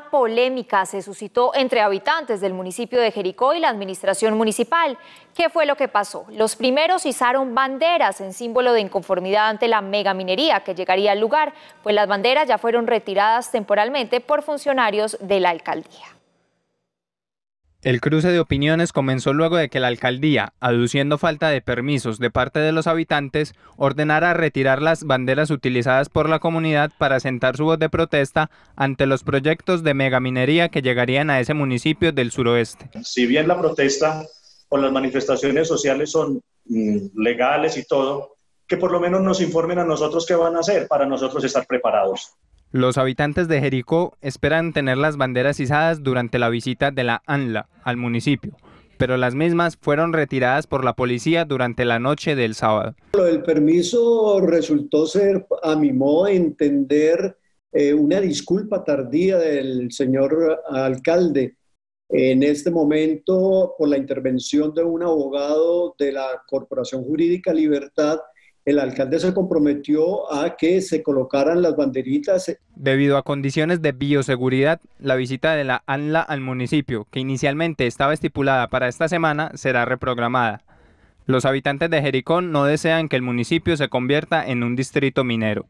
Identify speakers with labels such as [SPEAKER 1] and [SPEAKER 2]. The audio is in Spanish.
[SPEAKER 1] polémica se suscitó entre habitantes del municipio de Jericó y la administración municipal. ¿Qué fue lo que pasó? Los primeros izaron banderas en símbolo de inconformidad ante la megaminería que llegaría al lugar, pues las banderas ya fueron retiradas temporalmente por funcionarios de la alcaldía.
[SPEAKER 2] El cruce de opiniones comenzó luego de que la alcaldía, aduciendo falta de permisos de parte de los habitantes, ordenara retirar las banderas utilizadas por la comunidad para sentar su voz de protesta ante los proyectos de megaminería que llegarían a ese municipio del suroeste.
[SPEAKER 3] Si bien la protesta o las manifestaciones sociales son mm, legales y todo, que por lo menos nos informen a nosotros qué van a hacer para nosotros estar preparados.
[SPEAKER 2] Los habitantes de Jericó esperan tener las banderas izadas durante la visita de la ANLA al municipio, pero las mismas fueron retiradas por la policía durante la noche del sábado.
[SPEAKER 4] Lo del permiso resultó ser, a mi modo de entender, eh, una disculpa tardía del señor alcalde en este momento por la intervención de un abogado de la Corporación Jurídica Libertad el alcalde se comprometió a que se colocaran las banderitas. Eh,
[SPEAKER 2] Debido a condiciones de bioseguridad, la visita de la ANLA al municipio, que inicialmente estaba estipulada para esta semana, será reprogramada. Los habitantes de Jericón no desean que el municipio se convierta en un distrito minero.